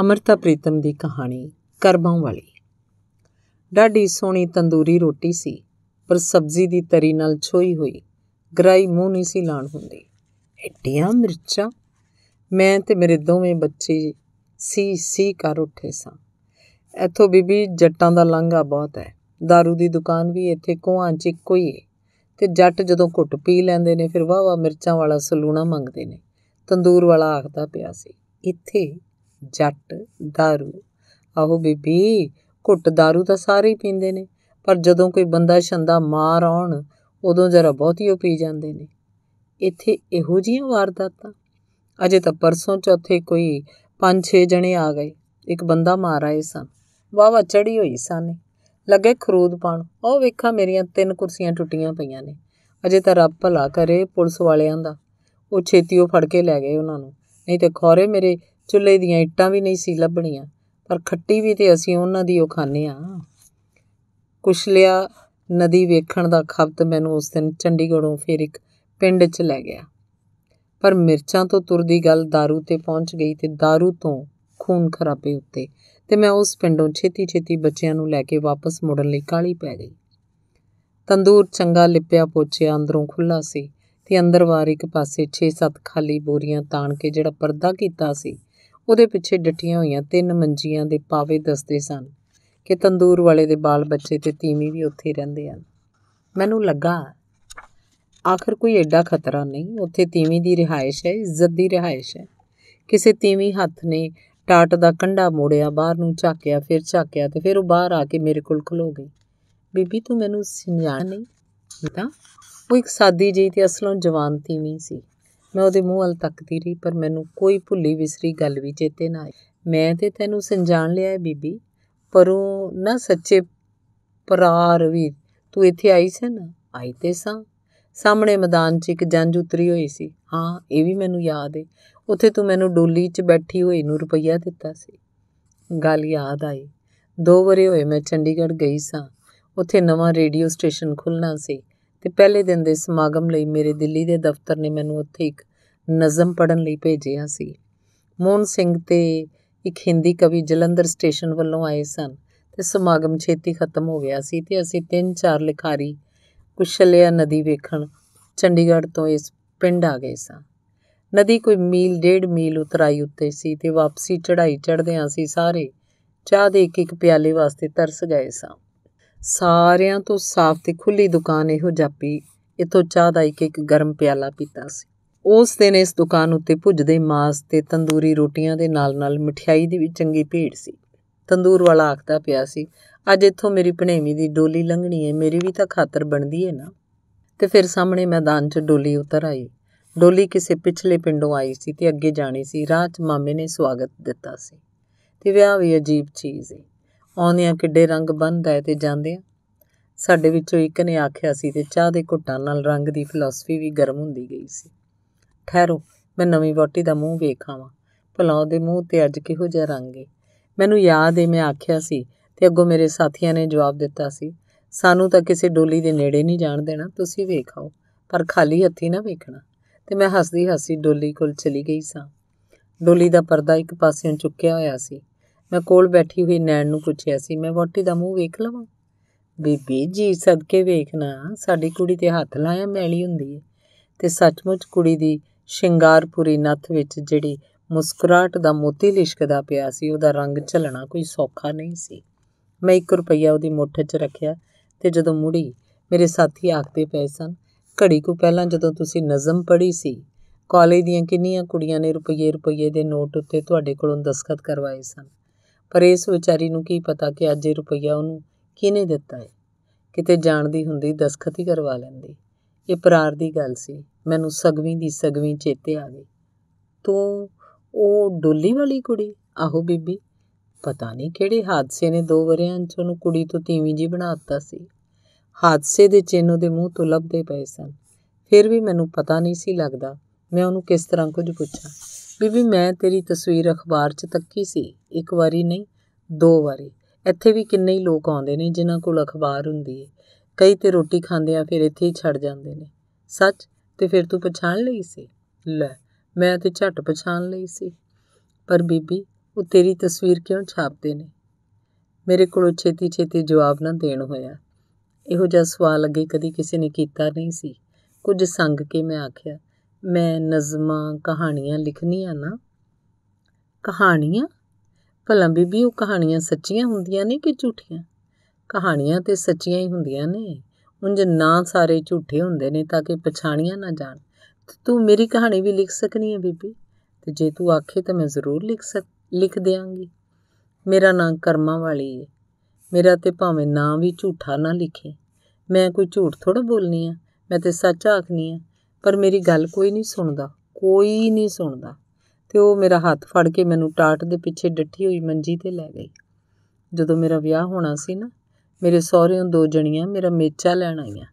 ਅਮਰਤਾ ਪ੍ਰੀਤਮ ਦੀ ਕਹਾਣੀ ਕਰਬਾਂ ਵਾਲੀ ਡਾਢੀ ਸੋਹਣੀ ਤੰਦੂਰੀ ਰੋਟੀ ਸੀ ਪਰ ਸਬਜ਼ੀ ਦੀ ਤਰੀ ਨਾਲ ਛੋਈ ਹੋਈ ਗਰਾਈ ਮੂੰਹ ਨਹੀਂ ਸੀ ਲਾਣ ਹੁੰਦੀ ਐਡੀਆਂ ਮਿਰਚਾਂ ਮੈਂ ਤੇ ਮੇਰੇ ਦੋਵੇਂ ਬੱਚੇ ਸੀ ਸੀ ਕਰ ਉੱਠੇ ਸਾਂ ਇੱਥੋਂ ਬੀਬੀ ਜੱਟਾਂ ਦਾ ਲੰਘਾ ਬਹੁਤ ਹੈ दारू ਦੀ ਦੁਕਾਨ ਵੀ ਇੱਥੇ ਕੋਹਾਂ 'ਚ ਇੱਕੋ ਹੀ ਹੈ ਤੇ ਜੱਟ ਜਦੋਂ ਘੁੱਟ ਪੀ ਲੈਂਦੇ ਨੇ ਫਿਰ ਵਾਹ ਵਾਹ ਮਿਰਚਾਂ ਵਾਲਾ ਸਲੂਣਾ ਮੰਗਦੇ ਨੇ ਤੰਦੂਰ ਵਾਲਾ ਆਖਦਾ ਪਿਆ ਸੀ ਇੱਥੇ ਜੱਟ दारू ਆਹੋ ਬੀਬੀ ਘੁੱਟ दारू ਤਾਂ ਸਾਰੇ ਹੀ ਪੀਂਦੇ ਨੇ ਪਰ ਜਦੋਂ ਕੋਈ ਬੰਦਾ ਛੰਦਾ ਮਾਰ ਆਉਣ ਉਦੋਂ ਜ਼ਰਾ ਬਹੁਤੀ ਉਹ ਪੀ ਜਾਂਦੇ ਨੇ ਇੱਥੇ ਇਹੋ ਜੀਆਂ ਵਾਰਦਾਤਾਂ ਅਜੇ ਤਾਂ ਪਰਸੋਂ ਚੌਥੇ ਕੋਈ 5-6 ਜਣੇ ਆ ਗਏ ਇੱਕ ਬੰਦਾ ਮਾਰ ਆਏ ਸਨ ਵਾਵਾ ਚੜੀ ਹੋਈ ਸਾਨੇ ਲੱਗੇ ਖਰੂਦ ਪਾਣ ਉਹ ਵੇਖਾ ਮੇਰੀਆਂ ਤਿੰਨ ਕੁਰਸੀਆਂ ਟੁੱਟੀਆਂ ਪਈਆਂ ਨੇ ਅਜੇ ਤਾਂ ਰੱਬ ਭਲਾ ਕਰੇ ਪੁਲਿਸ ਵਾਲਿਆਂ ਦਾ ਉਹ ਛੇਤੀ ਉਹ ਫੜ ਕੇ ਲੈ ਗਏ ਉਹਨਾਂ ਨੂੰ ਨਹੀਂ ਤੇ ਖੋਰੇ ਮੇਰੇ ਚੁੱਲ੍ਹੇ ਦੀਆਂ ਇੱਟਾਂ ਵੀ ਨਹੀਂ ਸੀ ਲੱਭਣੀਆਂ ਪਰ ਖੱਟੀ ਵੀ ਤੇ ਅਸੀਂ ਉਹਨਾਂ ਦੀ ਉਹ ਖਾਣੇ ਆ ਕੁਸ਼ਲਿਆ ਨਦੀ ਵੇਖਣ ਦਾ ਖਬਤ ਮੈਨੂੰ ਉਸ ਦਿਨ ਚੰਡੀਗੜ੍ਹੋਂ ਫਿਰ ਇੱਕ ਪਿੰਡ 'ਚ ਲੈ ਗਿਆ ਪਰ ਮਿਰਚਾਂ ਤੋਂ ਤੁਰਦੀ ਗੱਲ दारू ਤੇ ਪਹੁੰਚ ਗਈ ਤੇ दारू ਤੋਂ ਖੂਨ ਖਰਾਬੇ ਉੱਤੇ ਤੇ ਮੈਂ ਉਸ ਪਿੰਡੋਂ ਛੇਤੀ-ਛੇਤੀ ਬੱਚਿਆਂ ਨੂੰ ਲੈ ਕੇ ਵਾਪਸ ਮੁੜਨ ਲਈ ਕਾਲੀ ਪੈ ਗਈ ਤੰਦੂਰ ਚੰਗਾ ਲਿਪਿਆ ਪੋਚਿਆ ਅੰਦਰੋਂ ਖੁੱਲਾ ਸੀ ਤੇ ਅੰਦਰ ਵਾਰ ਇੱਕ ਪਾਸੇ 6-7 ਖਾਲੀ ਬੋਰੀਆਂ ਤਾਣ ਕੇ ਜਿਹੜਾ ਪਰਦਾ ਕੀਤਾ ਸੀ ਉਹਦੇ ਪਿੱਛੇ ਡਟੀਆਂ ਹੋਈਆਂ ਤਿੰਨ ਮੰਜੀਆਂ ਦੇ ਪਾਵੇ ਦੱਸਦੇ ਸਨ ਕਿ ਤੰਦੂਰ ਵਾਲੇ ਦੇ ਬਾਲ ਬੱਚੇ ਤੇ ਤੀਵੀ ਵੀ ਉੱਥੇ ਰਹਿੰਦੇ ਹਨ ਮੈਨੂੰ ਲੱਗਾ ਆਖਰ ਕੋਈ ਐਡਾ ਖਤਰਾ ਨਹੀਂ ਉੱਥੇ ਤੀਵੀ ਦੀ ਰਿਹਾਇਸ਼ ਹੈ ਇੱਜ਼ਤ ਦੀ ਰਿਹਾਇਸ਼ ਹੈ ਕਿਸੇ ਤੀਵੀ ਹੱਥ ਨੇ ਟਾਟ ਦਾ ਕੰਡਾ ਮੋੜਿਆ ਬਾਹਰ ਨੂੰ ਝਾਕਿਆ ਫਿਰ ਝਾਕਿਆ ਤੇ ਫਿਰ ਉਹ ਬਾਹਰ ਆ ਕੇ ਮੇਰੇ ਕੋਲ ਖਲੋ ਗਈ ਬੀਬੀ ਤੂੰ ਮੈਨੂੰ ਸਮਝਾ ਨਹੀਂ ਤਾਂ ਉਹ ਇੱਕ ਸਾਦੀ ਜਿਹੀ ਤੇ ਅਸਲੋਂ ਜਵਾਨ ਤੀਵੀ ਸੀ ਮੈਂ ਉਹਦੇ ਮੂੰਹ ਵੱਲ ਤੱਕਦੀ ਰਹੀ ਪਰ ਮੈਨੂੰ ਕੋਈ ਭੁੱਲੀ ਵਿਸਰੀ ਗੱਲ ਵੀ ਚੇਤੇ ਨਾ ਆਈ ਮੈਂ ਤੇ ਤੈਨੂੰ ਸੰਜਾਣ ਲਿਆ ਬੀਬੀ ਪਰੋਂ ਨਾ ਸੱਚੇ ਪਰਾਰ ਵੀ ਤੂੰ ਇੱਥੇ ਆਈ ਸੀ ਨਾ ਆਈ ਤੇ ਸਾਂ ਸਾਹਮਣੇ ਮੈਦਾਨ 'ਚ ਇੱਕ ਜੰਜ ਉਤਰੀ ਹੋਈ ਸੀ ਹਾਂ ਇਹ ਵੀ ਮੈਨੂੰ ਯਾਦ ਏ ਉੱਥੇ ਤੂੰ ਮੈਨੂੰ ਡੋਲੀ 'ਚ ਬੈਠੀ ਹੋਈ ਨੂੰ ਰੁਪਈਆ ਦਿੱਤਾ ਸੀ ਗੱਲ ਯਾਦ ਆਈ ਦੋ ਵਰੇ ਹੋਏ ਮੈਂ ਚੰਡੀਗੜ੍ਹ ਗਈ ਸਾਂ ਉੱਥੇ ਨਵਾਂ ਰੇਡੀਓ ਸਟੇਸ਼ਨ ਖੁੱਲਣਾ ਸੀ ਤੇ ਪਹਿਲੇ ਦਿਨ ਦੇ ਸਮਾਗਮ ਲਈ ਮੇਰੇ ਦਿੱਲੀ ਦੇ ਦਫ਼ਤਰ ਨੇ ਮੈਨੂੰ ਉੱਥੇ ਇੱਕ ਨਜ਼ਮ ਪੜਨ ਲਈ ਭੇਜਿਆ ਸੀ ਮੋਹਨ ਸਿੰਘ ਤੇ ਇੱਕ ਹਿੰਦੀ ਕਵੀ ਜਲੰਧਰ ਸਟੇਸ਼ਨ ਵੱਲੋਂ ਆਏ ਸਨ ਤੇ ਸਮਾਗਮ ਛੇਤੀ ਖਤਮ ਹੋ ਗਿਆ ਸੀ ਤੇ ਅਸੀਂ ਤਿੰਨ ਚਾਰ ਲਿਖਾਰੀ ਕੁਸ਼ਲਿਆ ਨਦੀ ਵੇਖਣ ਚੰਡੀਗੜ੍ਹ ਤੋਂ ਇਸ ਪਿੰਡ ਆ ਗਏ ਸਾਂ ਨਦੀ ਕੋਈ ਮੀਲ ਡੇਢ ਮੀਲ ਉਤਰਾਈ ਉੱਤੇ ਸੀ ਤੇ ਵਾਪਸੀ ਚੜ੍ਹਾਈ ਆਂ ਸੀ ਸਾਰੇ ਚਾਹ ਦੇ ਇੱਕ ਇੱਕ ਪਿਆਲੇ ਵਾਸਤੇ ਤਰਸ ਗਏ ਸਾਂ ਸਾਰਿਆਂ ਤੋਂ ਸਾਫ਼ ਤੇ ਖੁੱਲੀ ਦੁਕਾਨ ਇਹੋ ਜਾਪੀ ਇਥੋਂ ਚਾਹ ਦਾ ਇੱਕ ਇੱਕ ਗਰਮ ਪਿਆਲਾ ਪੀਤਾ ਸੀ ਉਸ ਦਿਨ ਇਸ ਦੁਕਾਨ ਉੱਤੇ ਭੁੱਜਦੇ ਮਾਸ ਤੇ ਤੰਦੂਰੀ ਰੋਟੀਆਂ ਦੇ ਨਾਲ-ਨਾਲ ਮਠਿਆਈ ਦੀ ਵੀ ਚੰਗੀ ਭੀੜ ਸੀ ਤੰਦੂਰ ਵਾਲਾ ਆਖਦਾ ਪਿਆ ਸੀ ਅੱਜ ਇੱਥੋਂ ਮੇਰੀ ਭਣੇਵੀਂ ਦੀ ਡੋਲੀ ਲੰਘਣੀ ਏ ਮੇਰੀ ਵੀ ਤਾਂ ਖਾਤਰ ਬਣਦੀ ਏ ਨਾ ਤੇ ਫਿਰ ਸਾਹਮਣੇ ਮੈਦਾਨ 'ਚ ਡੋਲੀ ਉਤਰ ਆਈ ਡੋਲੀ ਕਿਸੇ ਪਿਛਲੇ ਪਿੰਡੋਂ ਆਈ ਸੀ ਤੇ ਅੱਗੇ ਜਾਣੀ ਸੀ ਰਾਹ 'ਚ ਮਾਮੇ ਨੇ ਸਵਾਗਤ ਦਿੱਤਾ ਸੀ ਤੇ ਵਿਆਹ ਵੀ ਅਜੀਬ ਚੀਜ਼ ਏ ਆਉਂਦਿਆਂ ਕਿੱਡੇ ਰੰਗ ਬੰਨ ਰਹੇ ਤੇ ਜਾਂਦੇ ਆ ਸਾਡੇ ਵਿੱਚੋਂ ਇੱਕ ਨੇ ਆਖਿਆ ਸੀ ਤੇ ਚਾਹ ਦੇ ਘੁੱਟਾਂ ਨਾਲ ਰੰਗ ਦੀ ਫਿਲਾਸਫੀ ਵੀ ਗਰਮ ਹੁੰਦੀ ਗਈ ਸੀ ਠਹਿਰੋ ਮੈਂ ਨਵੀਂ ਵੋਟੀ ਦਾ ਮੂੰਹ ਵਾ ਭਲਾ ਉਹਦੇ ਮੂੰਹ ਤੇ ਅੱਜ ਕਿਹੋ ਜਿਹਾ ਰੰਗ ਏ ਮੈਨੂੰ ਯਾਦ ਏ ਮੈਂ ਆਖਿਆ ਸੀ ਤੇ ਅੱਗੋਂ ਮੇਰੇ ਸਾਥੀਆਂ ਨੇ ਜਵਾਬ ਦਿੱਤਾ ਸੀ ਸਾਨੂੰ ਤਾਂ ਕਿਸੇ ਡੋਲੀ ਦੇ ਨੇੜੇ ਨਹੀਂ ਜਾਣ ਦੇਣਾ ਤੁਸੀਂ ਵੇਖਾਓ ਪਰ ਖਾਲੀ ਹੱਥੀ ਨਾ ਵੇਖਣਾ ਤੇ ਮੈਂ ਹੱਸਦੀ ਹੱਸੀ ਡੋਲੀ ਕੋਲ ਚਲੀ ਗਈ ਸਾਂ ਡੋਲੀ ਦਾ ਪਰਦਾ ਇੱਕ ਪਾਸਿਓਂ ਚੁੱਕਿਆ ਹੋਇਆ ਸੀ ਮੈਂ ਕੋਲ ਬੈਠੀ ਹੋਈ ਨੈਣ ਨੂੰ ਪੁੱਛਿਆ ਸੀ ਮੈਂ ਵੋਟੀ ਦਾ ਮੂੰਹ ਵੇਖ ਲਵਾਂ ਬੀਬੀ ਜੀ ਸਦਕੇ ਵੇਖਣਾ ਸਾਡੀ ਕੁੜੀ ਤੇ ਹੱਥ ਲਾਇਆ ਮੈਲੀ ਹੁੰਦੀ ਹੈ ਤੇ ਸੱਚਮੁੱਚ ਕੁੜੀ ਦੀ ਸ਼ਿੰਗਾਰਪੂਰੀ ਨੱਥ ਵਿੱਚ ਜਿਹੜੀ ਮੁਸਕਰਾਟ ਦਾ ਮੋਤੀ ਲਿਸ਼ਕਦਾ ਪਿਆ ਸੀ ਉਹਦਾ ਰੰਗ ਝਲਣਾ ਕੋਈ ਸੌਖਾ ਨਹੀਂ ਸੀ ਮੈਂ 1 ਰੁਪਈਆ ਉਹਦੀ ਮੁੱਠ 'ਚ ਰੱਖਿਆ ਤੇ ਜਦੋਂ ਮੁੜੀ ਮੇਰੇ ਸਾਥੀ ਆਖਦੇ ਪਏ ਸਨ ਘੜੀ ਕੋ ਪਹਿਲਾਂ ਜਦੋਂ ਤੁਸੀਂ ਨਜ਼ਮ ਪੜ੍ਹੀ ਸੀ ਕਾਲਜ ਦੀਆਂ ਕਿੰਨੀਆਂ ਕੁੜੀਆਂ ਨੇ ਰੁਪਈਏ ਰੁਪਈਏ ਦੇ ਨੋਟ ਉੱਤੇ ਤੁਹਾਡੇ ਕੋਲੋਂ ਦਸਖਤ ਕਰਵਾਏ ਸਨ ਪਰ ਇਸ ਵਿਚਾਰੀ ਨੂੰ ਕੀ ਪਤਾ ਕਿ ਅੱਜ ਇਹ ਰੁਪਈਆ ਉਹਨੂੰ ਕਿਹਨੇ ਦਿੱਤਾ ਹੈ ਕਿਤੇ ਜਾਣਦੀ ਹੁੰਦੀ ਦਸਖਤ ਹੀ ਕਰਵਾ ਲੈਂਦੀ ਇਹ ਪਰਾਰ ਦੀ ਗੱਲ ਸੀ ਮੈਨੂੰ ਸਗਵੀਂ ਦੀ ਸਗਵੀਂ ਚੇਤੇ ਆ ਗਈ ਤੂੰ ਉਹ ਡੋਲੀ ਵਾਲੀ ਕੁੜੀ ਆਹੋ ਬੀਬੀ ਪਤਾ ਨਹੀਂ ਕਿਹੜੇ ਹਾਦਸੇ ਨੇ ਦੋ ਵਰਿਆਂ 'ਚ ਉਹਨੂੰ ਕੁੜੀ ਤੋਂ ਤੀਵੀਂ ਜੀ ਬਣਾ ਦਿੱਤਾ ਸੀ ਹਾਦਸੇ ਦੇ ਚਿੰਨ ਉਹਦੇ ਮੂੰਹ ਤੋਂ ਲੱਭਦੇ ਪਏ ਸਨ ਫਿਰ ਵੀ ਮੈਨੂੰ ਪਤਾ ਨਹੀਂ ਸੀ ਲੱਗਦਾ ਮੈਂ ਉਹਨੂੰ ਕਿਸ ਤਰ੍ਹਾਂ ਕੁਝ ਪੁੱਛਾਂ ਬੀਬੀ ਮੈਂ ਤੇਰੀ ਤਸਵੀਰ ਅਖਬਾਰ 'ਚ ਤੱਕੀ ਸੀ ਇੱਕ ਵਾਰੀ ਨਹੀਂ ਦੋ ਵਾਰੀ ਇੱਥੇ ਵੀ ਕਿੰਨੇ ਹੀ ਲੋਕ ਆਉਂਦੇ ਨੇ ਜਿਨ੍ਹਾਂ ਕੋਲ ਅਖਬਾਰ ਹੁੰਦੀ ਹੈ ਕਈ ਤੇ ਰੋਟੀ ਖਾਂਦੇ ਆ ਫਿਰ ਇੱਥੇ ਹੀ ਛੱਡ ਜਾਂਦੇ ਨੇ ਸੱਚ ਤੇ ਫਿਰ ਤੂੰ ਪਛਾਣ ਲਈ ਸੀ ਲੈ ਮੈਂ ਤੇ ਛੱਟ ਪਛਾਣ ਲਈ ਸੀ ਪਰ ਬੀਬੀ ਉਹ ਤੇਰੀ ਤਸਵੀਰ ਕਿਉਂ ਛਾਪਦੇ ਨੇ ਮੇਰੇ ਕੋਲ ਛੇਤੀ ਛੇਤੀ ਜਵਾਬ ਨਾ ਦੇਣ ਹੋਇਆ ਇਹੋ ਜਿਹਾ ਸਵਾਲ ਅੱਗੇ ਕਦੀ ਕਿਸੇ ਨੇ ਕੀਤਾ ਨਹੀਂ ਸੀ ਕੁਝ ਸੰਗ ਕੇ ਮੈਂ ਆਖਿਆ ਮੈਂ ਨਜ਼ਮਾਂ ਕਹਾਣੀਆਂ ਆ ਨਾ ਕਹਾਣੀਆਂ ਭਲਾ ਬੀਬੀ ਉਹ ਕਹਾਣੀਆਂ ਸੱਚੀਆਂ ਹੁੰਦੀਆਂ ਨੇ ਕਿ ਝੂਠੀਆਂ ਕਹਾਣੀਆਂ ਤੇ ਸੱਚੀਆਂ ਹੀ ਹੁੰਦੀਆਂ ਨੇ ਉੰਜ ਨਾ ਸਾਰੇ ਝੂਠੇ ਹੁੰਦੇ ਨੇ ਤਾਂ ਕਿ ਪਛਾਣੀਆਂ ਨਾ ਜਾਣ ਤੂੰ ਮੇਰੀ ਕਹਾਣੀ ਵੀ ਲਿਖ ਸਕਣੀ ਹੈ ਬੀਬੀ ਤੇ ਜੇ ਤੂੰ ਆਖੇ ਤਾਂ ਮੈਂ ਜ਼ਰੂਰ ਲਿਖ ਸਕ ਲਿਖ ਦੇਵਾਂਗੀ ਮੇਰਾ ਨਾਂ ਕਰਮਾ ਵਾਲੀ ਹੈ ਮੇਰਾ ਤੇ ਭਾਵੇਂ ਨਾਂ ਵੀ ਝੂਠਾ ਨਾ ਲਿਖੇ ਮੈਂ ਕੋਈ ਝੂਠ ਥੋੜਾ ਬੋਲਨੀ ਆ ਮੈਂ ਤੇ ਸੱਚ ਆਖਨੀ ਆ ਪਰ ਮੇਰੀ ਗੱਲ ਕੋਈ ਨਹੀਂ ਸੁਣਦਾ ਕੋਈ ਨਹੀਂ ਸੁਣਦਾ ਤੇ ਉਹ ਮੇਰਾ ਹੱਥ ਫੜ ਕੇ ਮੈਨੂੰ ਟਾਟ ਦੇ ਪਿੱਛੇ ਡੱਠੀ ਹੋਈ ਮੰਜੀ ਤੇ ਲੈ ਗਈ ਜਦੋਂ ਮੇਰਾ ਵਿਆਹ ਹੋਣਾ ਸੀ ਨਾ ਮੇਰੇ ਸਹੁਰਿਆਂ ਦੋ ਜਣੀਆਂ ਮੇਰਾ ਮੇਚਾ ਲੈਣ ਆਈਆਂ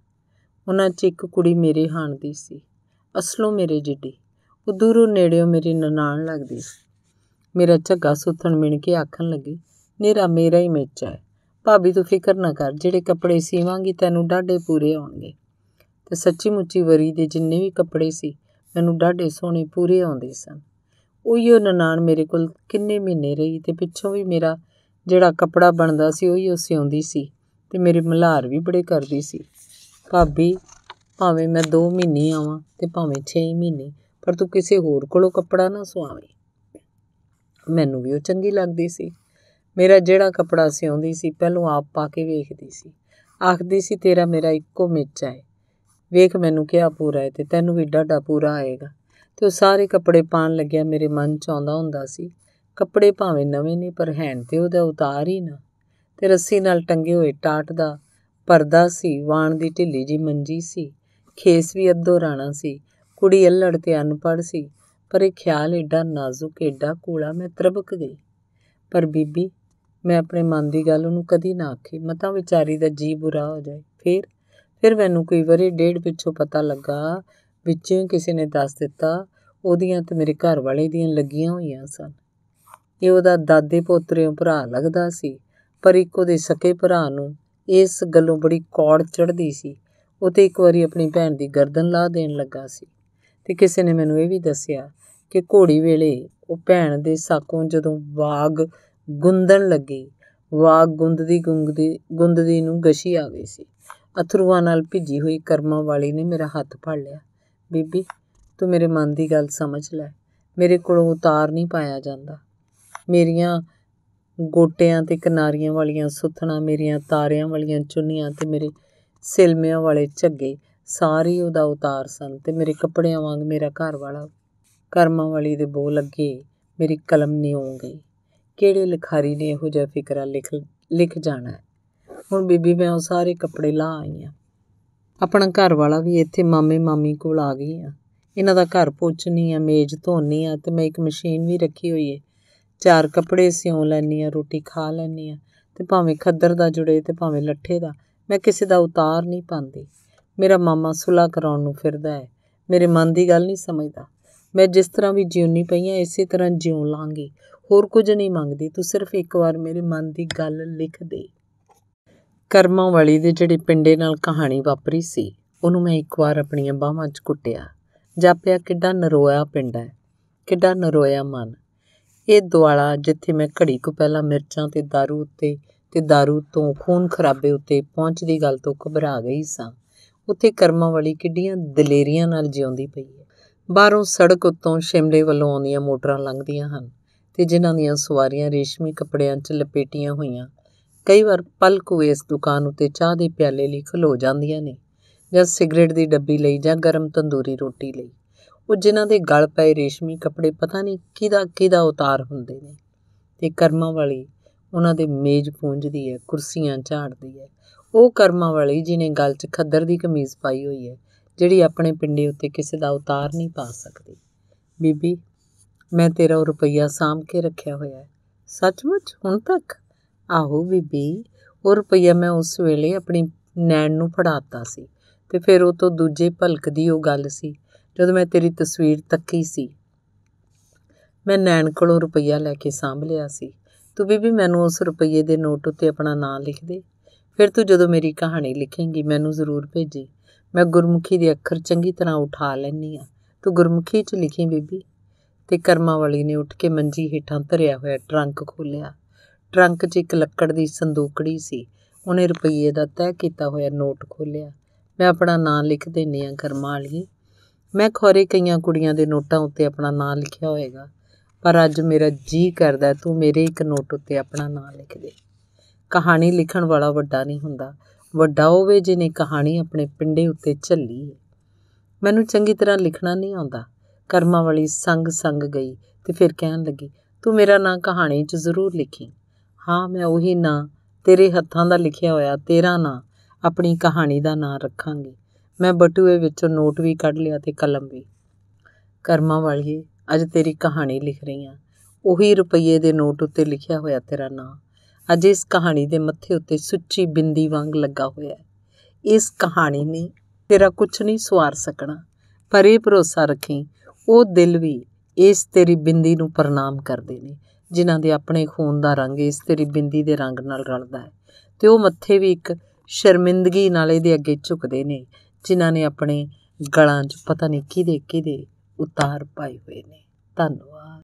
ਉਹਨਾਂ 'ਚ ਇੱਕ ਕੁੜੀ ਮੇਰੇ ਹਾਣ ਦੀ ਸੀ ਅਸਲੋਂ ਮੇਰੇ ਜਿੱਡੀ ਉਹ ਦੂਰੋਂ ਨੇੜਿਓਂ ਮੇਰੀ ਨਨਾਣ ਲੱਗਦੀ ਸੀ ਮੇਰਾ ਝੱਗਾ ਸੁੱਥਣ ਮਿਣ ਕੇ ਆਖਣ ਲੱਗੀ ਨੇਰਾ ਮੇਰਾ ਹੀ ਮੇਚਾ ਹੈ ਭਾਬੀ ਤੂੰ ਫਿਕਰ ਨਾ ਕਰ ਜਿਹੜੇ ਕੱਪੜੇ ਸੀਵਾਂਗੀ ਤੈਨੂੰ ਡਾਢੇ ਪੂਰੇ ਆਉਣਗੇ ਤੇ ਸੱਚੀ ਮੁੱਚੀ ਵਰੀ ਦੇ ਜਿੰਨੇ ਵੀ ਕੱਪੜੇ ਸੀ ਮੈਨੂੰ ਡਾਢੇ ਸੋਹਣੇ ਪੂਰੇ ਆਉਂਦੇ ਸਨ ਉਹ ਨਨਾਣ ਮੇਰੇ ਕੋਲ ਕਿੰਨੇ ਮਹੀਨੇ ਰਹੀ ਤੇ ਪਿੱਛੋਂ ਵੀ ਮੇਰਾ ਜਿਹੜਾ ਕੱਪੜਾ ਬਣਦਾ ਸੀ ਉਹੀ ਉਸੇ ਆਉਂਦੀ ਸੀ ਤੇ ਮੇਰੇ ਮਲਹਾਰ ਵੀ ਬੜੇ ਕਰਦੀ ਸੀ ਭਾਬੀ ਭਾਵੇਂ ਮੈਂ 2 ਮਹੀਨੇ ਆਵਾਂ ਤੇ ਭਾਵੇਂ 6 ਮਹੀਨੇ ਪਰ ਤੂੰ ਕਿਸੇ ਹੋਰ ਕੋਲੋਂ ਕੱਪੜਾ ਨਾ ਸਵਾਵੇਂ ਮੈਨੂੰ ਵੀ ਉਹ ਚੰਗੀ ਲੱਗਦੀ ਸੀ ਮੇਰਾ ਜਿਹੜਾ ਕੱਪੜਾ ਸਿਉਂਦੀ ਸੀ ਪਹਿਲੋਂ ਆਪ ਪਾ ਕੇ ਵੇਖਦੀ ਸੀ ਆਖਦੀ ਸੀ ਤੇਰਾ ਮੇਰਾ ਇੱਕੋ ਮਿੱਚਾ ਹੈ ਵੇਖ ਮੈਨੂੰ ਕਿਹਾ ਪੂਰਾ ਹੈ ਤੇ ਤੈਨੂੰ ਵੀ ਡਾਡਾ ਪੂਰਾ ਆਏਗਾ ਤੇ ਉਹ ਸਾਰੇ ਕੱਪੜੇ ਪਾਣ ਲੱਗਿਆ ਮੇਰੇ ਮਨ ਚ ਆਉਂਦਾ ਹੁੰਦਾ ਸੀ ਕੱਪੜੇ ਭਾਵੇਂ ਨਵੇਂ ਨਹੀਂ ਪਰ ਹੈਣ ਤੇ ਉਹਦਾ ਉਤਾਰ ਹੀ ਨਾ ਤੇ ਰੱਸੀ ਨਾਲ ਟੰਗੇ ਹੋਏ ਟਾਟ ਦਾ ਪਰਦਾ ਸੀ ਵਾਣ ਦੀ ਢਿੱਲੀ ਜੀ ਮੰਜੀ ਸੀ ਖੇਸ ਵੀ ਅੱਧੋ ਰਾਣਾ ਸੀ ਕੁੜੀ ਅਲੜ ਤੇ ਅਨਪੜ ਸੀ ਪਰ ਇਹ ਖਿਆਲ ਏਡਾ ਨਾਜ਼ੁਕ ਏਡਾ ਕੋਲਾ ਮੈਂ ਤਰਬਕ ਗਈ ਪਰ ਬੀਬੀ ਮੈਂ ਆਪਣੇ ਮਨ ਦੀ ਗੱਲ ਉਹਨੂੰ ਕਦੀ ਨਾ ਆਖੀ ਮਤਾ ਵਿਚਾਰੀ ਦਾ ਜੀ ਬੁਰਾ ਹੋ ਜਾਏ ਫੇਰ ਫਿਰ ਮੈਨੂੰ ਕਈ ਵਾਰੀ ਡੇਢ ਪਿੱਛੋਂ ਪਤਾ ਲੱਗਾ ਵਿੱਚੋਂ ਕਿਸੇ ਨੇ ਦੱਸ ਦਿੱਤਾ ਉਹਦੀਆਂ ਤੇ ਮੇਰੇ ਘਰ ਵਾਲੇ ਦੀਆਂ ਲੱਗੀਆਂ ਹੋਈਆਂ ਸਨ ਇਹ ਉਹਦਾ ਦਾਦੇ ਪੋਤਰਿਓਂ ਭਰਾ ਲੱਗਦਾ ਸੀ ਪਰ ਇੱਕ ਉਹਦੇ ਸਕੇ ਭਰਾ ਨੂੰ ਇਸ ਗੱਲੋਂ ਬੜੀ ਕੌੜ ਚੜਦੀ ਸੀ ਉਹ ਤੇ ਇੱਕ ਵਾਰੀ ਆਪਣੀ ਭੈਣ ਦੀ ਗਰਦਨ ਲਾ ਦੇਣ ਲੱਗਾ ਸੀ ਤੇ ਕਿਸੇ ਨੇ ਮੈਨੂੰ ਇਹ ਵੀ ਦੱਸਿਆ ਕਿ ਘੋੜੀ ਵੇਲੇ ਉਹ ਭੈਣ ਦੇ ਸਾਕੋਂ ਜਦੋਂ ਬਾਗ ਗੁੰਦਣ ਲੱਗੀ ਵਾਗ ਗੁੰਦਦੀ ਗੁੰਗਦੀ ਗੁੰਦਦੀ ਨੂੰ ਗਸ਼ੀ ਆ ਗਈ ਸੀ ਅਥਰੂਆਂ ਨਾਲ ਭਿੱਜੀ ਹੋਈ ਕਰਮਾਂ ਵਾਲੀ ਨੇ ਮੇਰਾ ਹੱਥ ਫੜ ਲਿਆ ਬੀਬੀ ਤੂੰ ਮੇਰੇ ਮਨ ਦੀ ਗੱਲ ਸਮਝ ਲੈ ਮੇਰੇ ਕੋਲੋਂ ਉਤਾਰ ਨਹੀਂ ਪਾਇਆ ਜਾਂਦਾ ਮੇਰੀਆਂ ਗੋਟਿਆਂ ਤੇ ਕਿਨਾਰੀਆਂ ਵਾਲੀਆਂ ਸੁਥਣਾ ਮੇਰੀਆਂ ਤਾਰਿਆਂ ਵਾਲੀਆਂ ਚੁੰਨੀਆਂ ਤੇ ਮੇਰੇ ਸਿਲਮਿਆਂ ਵਾਲੇ ਝੱਗੇ ਸਾਰੇ ਉਹਦਾ ਉਤਾਰ ਸਨ ਤੇ ਮੇਰੇ ਕੱਪੜਿਆਂ ਵਾਂਗ ਮੇਰਾ ਘਰ ਵਾਲਾ ਕਰਮਾਂ ਵਾਲੀ ਦੇ ਬੋਲ ਲੱਗੇ ਮੇਰੀ ਕਲਮ ਨਹੀਂ ਗਈ ਕਿਹੜੇ ਲਿਖਾਰੀ ਨੇ ਇਹੋ ਜਿਹਾ ਫਿਕਰਾ ਲਿਖ ਲਿਖ ਜਾਣਾ ਹੁਣ ਬੀਬੀ ਮੈਂ ਉਹ ਸਾਰੇ ਕੱਪੜੇ ਲਾ ਆਈ ਆ ਆਪਣਾ ਘਰ ਵਾਲਾ ਵੀ ਇੱਥੇ ਮਾਮੇ ਮਾਮੀ ਕੋਲ ਆ ਗਈ ਆ ਇਹਨਾਂ ਦਾ ਘਰ ਪੋਚਣੀ ਆ ਮੇਜ਼ ਧੋਣੀ ਆ ਤੇ ਮੈਂ ਇੱਕ ਮਸ਼ੀਨ ਵੀ ਰੱਖੀ ਹੋਈ ਏ ਚਾਰ ਕੱਪੜੇ ਸਿਉਂ ਲੈਣੀ ਆ ਰੋਟੀ ਖਾ ਲੈਣੀ ਆ ਤੇ ਭਾਵੇਂ ਖੱਦਰ ਦਾ ਜੁੜੇ ਤੇ ਭਾਵੇਂ ਲੱਠੇ ਦਾ ਮੈਂ ਕਿਸੇ ਦਾ ਉਤਾਰ ਨਹੀਂ ਪਾਉਂਦੀ ਮੇਰਾ ਮਾਮਾ ਸੁਲਾ ਕਰਾਉਣ ਨੂੰ ਫਿਰਦਾ ਹੈ ਮੇਰੇ ਮਨ ਦੀ ਗੱਲ ਨਹੀਂ ਸਮਝਦਾ ਮੈਂ ਜਿਸ ਤਰ੍ਹਾਂ ਵੀ ਜਿਉਣੀ ਪਈ ਆ ਇਸੇ ਤਰ੍ਹਾਂ ਜਿਉਂ ਲਾਂਗੀ ਹੋਰ ਕੁਝ ਨਹੀਂ ਮੰਗਦੀ ਤੂੰ ਸਿਰਫ ਇੱਕ ਵਾਰ ਮੇਰੇ ਮਨ ਦੀ ਗੱਲ ਲਿਖ ਦੇ ਕਰਮਾਂ ਵਾਲੀ ਦੇ ਜਿਹੜੇ ਪਿੰਡੇ ਨਾਲ ਕਹਾਣੀ ਵਾਪਰੀ ਸੀ ਉਹਨੂੰ ਮੈਂ ਇੱਕ ਵਾਰ ਆਪਣੀਆਂ ਬਾਹਾਂ 'ਚ ਕੁੱਟਿਆ ਜਾਪਿਆ ਕਿੱਡਾ ਨਰੋਇਆ ਪਿੰਡ ਹੈ ਕਿੱਡਾ ਨਰੋਇਆ ਮਨ ਇਹ ਦੁਆਲਾ ਜਿੱਥੇ ਮੈਂ ਘੜੀ ਕੋ ਪਹਿਲਾਂ ਮਿਰਚਾਂ ਤੇ दारू ਉੱਤੇ ਤੇ दारू ਤੋਂ ਖੂਨ ਖਰਾਬੇ ਉੱਤੇ ਪਹੁੰਚਦੀ ਗੱਲ ਤੋਂ ਘਬਰਾ ਗਈ ਸਾਂ ਉੱਥੇ ਕਰਮਾਂ ਵਾਲੀ ਕਿੱਡੀਆਂ ਦਲੇਰੀਆਂ ਨਾਲ ਜਿਉਂਦੀ ਪਈ ਹੈ ਬਾਹਰੋਂ ਸੜਕ ਉੱਤੋਂ ਸ਼ਿਮਲੇ ਵੱਲੋਂ ਆਉਂਦੀਆਂ ਮੋਟਰਾਂ ਲੰਘਦੀਆਂ ਹਨ ਤੇ ਜਿਨ੍ਹਾਂ ਦੀਆਂ ਸਵਾਰੀਆਂ ਰੇਸ਼ਮੀ ਕੱਪੜਿਆਂ 'ਚ ਲਪੇਟੀਆਂ ਹੋਈਆਂ ਕਈ ਵਾਰ ਪਲਕ ਉਹ ਇਸ ਦੁਕਾਨ ਉਤੇ ਚਾਹ ਦੇ ਪਿਆਲੇ ਲਈ ਖਲੋ ਜਾਂਦੀਆਂ ਨੇ ਜਾਂ ਸਿਗਰਟ ਦੀ ਡੱਬੀ ਲਈ ਜਾਂ ਗਰਮ ਤੰਦੂਰੀ ਰੋਟੀ ਲਈ ਉਹ ਜਿਨ੍ਹਾਂ ਦੇ ਗਲ ਪਏ ਰੇਸ਼ਮੀ ਕੱਪੜੇ ਪਤਾ ਨਹੀਂ ਕਿਹਦਾ ਕਿਹਦਾ ਉਤਾਰ ਹੁੰਦੇ ਨੇ ਤੇ ਕਰਮਾਂ ਵਾਲੀ ਉਹਨਾਂ ਦੇ ਮੇਜ਼ ਪੂੰਝਦੀ ਹੈ ਕੁਰਸੀਆਂ ਝਾੜਦੀ ਹੈ ਉਹ ਕਰਮਾਂ ਵਾਲੀ ਜਿਨੇ ਗਲ 'ਚ ਖੱਦਰ ਦੀ ਕਮੀਜ਼ ਪਾਈ ਹੋਈ ਹੈ ਜਿਹੜੀ ਆਪਣੇ ਪਿੰਡੇ ਉੱਤੇ ਕਿਸੇ ਦਾ ਉਤਾਰ ਨਹੀਂ ਪਾ ਸਕਦੀ ਬੀਬੀ ਮੈਂ ਤੇਰਾ ਰੁਪਈਆ ਸਾਂਭ ਕੇ ਰੱਖਿਆ ਹੋਇਆ ਹੈ ਸੱਚਮੁੱਚ ਹੁਣ ਤੱਕ ਆਹੋ ਬੀਬੀ ਉਹ ਰੁਪਈਆ ਮੈਂ ਉਸ ਵੇਲੇ ਆਪਣੀ ਨੈਣ ਨੂੰ ਫੜਾਤਾ ਸੀ ਤੇ ਫਿਰ ਉਹ ਤੋਂ ਦੂਜੇ ਭਲਕ ਦੀ ਉਹ ਗੱਲ ਸੀ ਜਦੋਂ ਮੈਂ ਤੇਰੀ ਤਸਵੀਰ ਤੱਕੀ ਸੀ ਮੈਂ ਨੈਣ ਕੋਲੋਂ ਰੁਪਈਆ ਲੈ ਕੇ ਸਾਂਭ ਲਿਆ ਸੀ ਤੂੰ ਬੀਬੀ ਮੈਨੂੰ ਉਸ ਰੁਪਈਏ ਦੇ ਨੋਟ ਉੱਤੇ ਆਪਣਾ ਨਾਮ ਲਿਖ ਦੇ ਫਿਰ ਤੂੰ ਜਦੋਂ ਮੇਰੀ ਕਹਾਣੀ ਲਿਖੇਂਗੀ ਮੈਨੂੰ ਜ਼ਰੂਰ ਭੇਜੀ ਮੈਂ ਗੁਰਮੁਖੀ ਦੇ ਅੱਖਰ ਚੰਗੀ ਤਰ੍ਹਾਂ ਉਠਾ ਲੈਣੀ ਆ ਤੂੰ ਗੁਰਮੁਖੀ 'ਚ ਲਿਖੀ ਬੀਬੀ ਤੇ ਕਰਮਾ ਵਾਲੀ ਨੇ ਉੱਠ ਕੇ ਮੰਜੀ ਹੇਠਾਂ ਧਰਿਆ ਹੋਇਆ ਟਰੰਕ ਖੋਲਿਆ ਟਰੰਕ 'ਚ ਇੱਕ ਲੱਕੜ ਦੀ ਸੰਦੂਕੜੀ ਸੀ ਉਹਨੇ ਰੁਪਈਏ ਦਾ ਤੈਅ ਕੀਤਾ ਹੋਇਆ ਨੋਟ ਖੋਲਿਆ ਮੈਂ ਆਪਣਾ ਨਾਮ ਲਿਖ ਦਿੰਨੀ ਆ ਕਰਮਾ ਮੈਂ ਖੋਰੇ ਕਈਆਂ ਕੁੜੀਆਂ ਦੇ ਨੋਟਾਂ ਉੱਤੇ ਆਪਣਾ ਨਾਮ ਲਿਖਿਆ ਹੋਏਗਾ ਪਰ ਅੱਜ ਮੇਰਾ ਜੀ ਕਰਦਾ ਤੂੰ ਮੇਰੇ ਇੱਕ ਨੋਟ ਉੱਤੇ ਆਪਣਾ ਨਾਮ ਲਿਖ ਦੇ ਕਹਾਣੀ ਲਿਖਣ ਵਾਲਾ ਵੱਡਾ ਨਹੀਂ ਹੁੰਦਾ ਵੱਡਾ ਹੋਵੇ ਜਿਹਨੇ ਕਹਾਣੀ ਆਪਣੇ ਪਿੰਡੇ ਉੱਤੇ ਝੱਲੀ ਮੈਨੂੰ ਚੰਗੀ ਤਰ੍ਹਾਂ ਲਿਖਣਾ ਨਹੀਂ ਆਉਂਦਾ ਕਰਮਾ ਵਾਲੀ ਸੰਗ ਸੰਗ ਗਈ ਤੇ ਫਿਰ ਕਹਿਣ ਲੱਗੀ ਤੂੰ ਮੇਰਾ ਨਾਮ ਕਹਾਣੀ 'ਚ ਜ਼ਰੂਰ ਲਿਖੀ ਹਾਂ ਮੈਂ ਉਹੀ ਨਾਂ ਤੇਰੇ ਹੱਥਾਂ ਦਾ ਲਿਖਿਆ ਹੋਇਆ ਤੇਰਾ ਨਾਂ ਆਪਣੀ ਕਹਾਣੀ ਦਾ ਨਾਂ ਰੱਖਾਂਗੀ ਮੈਂ ਬਟੂਏ ਵਿੱਚੋਂ ਨੋਟ ਵੀ ਕੱਢ ਲਿਆ ਤੇ ਕਲਮ ਵੀ ਕਰਮਾਂ ਵਾਲੀਏ ਅੱਜ ਤੇਰੀ ਕਹਾਣੀ ਲਿਖ ਰਹੀ ਆ ਉਹੀ ਰੁਪਈਏ ਦੇ ਨੋਟ ਉੱਤੇ ਲਿਖਿਆ ਹੋਇਆ ਤੇਰਾ ਨਾਂ ਅੱਜ ਇਸ ਕਹਾਣੀ ਦੇ ਮੱਥੇ ਉੱਤੇ ਸੁੱਚੀ ਬਿੰਦੀ ਵਾਂਗ ਲੱਗਾ ਹੋਇਆ ਹੈ ਇਸ ਕਹਾਣੀ ਨੇ ਤੇਰਾ ਕੁਝ ਨਹੀਂ ਸਵਾਰ ਸਕਣਾ ਪਰ ਇਹ ਭਰੋਸਾ ਰੱਖੀ ਉਹ ਦਿਲ ਵੀ ਇਸ ਤੇਰੀ ਬਿੰਦੀ ਨੂੰ ਪ੍ਰਣਾਮ ਕਰਦੇ ਨੇ ਜਿਨ੍ਹਾਂ ਦੇ ਆਪਣੇ ਖੂਨ ਦਾ ਰੰਗ ਇਸ ਤੇਰੀ ਬਿੰਦੀ ਦੇ ਰੰਗ ਨਾਲ ਰਲਦਾ ਹੈ ਤੇ ਉਹ ਮੱਥੇ ਵੀ ਇੱਕ ਸ਼ਰਮਿੰਦਗੀ ਨਾਲ ਇਹਦੇ ਅੱਗੇ ਝੁਕਦੇ ਨੇ ਜਿਨ੍ਹਾਂ ਨੇ ਆਪਣੇ ਗਲਾਂ 'ਚ ਪਤਾ ਨਹੀਂ ਕੀ ਕੀ ਦੇ ਉਤਾਰ ਪਾਏ ਹੋਏ ਨੇ ਧੰਨਵਾਦ